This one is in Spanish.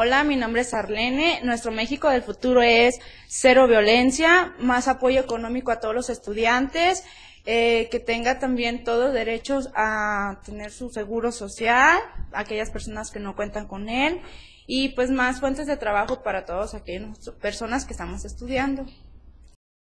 Hola, mi nombre es Arlene. Nuestro México del futuro es cero violencia, más apoyo económico a todos los estudiantes, eh, que tenga también todos derechos a tener su seguro social, aquellas personas que no cuentan con él, y pues más fuentes de trabajo para todas aquellas personas que estamos estudiando.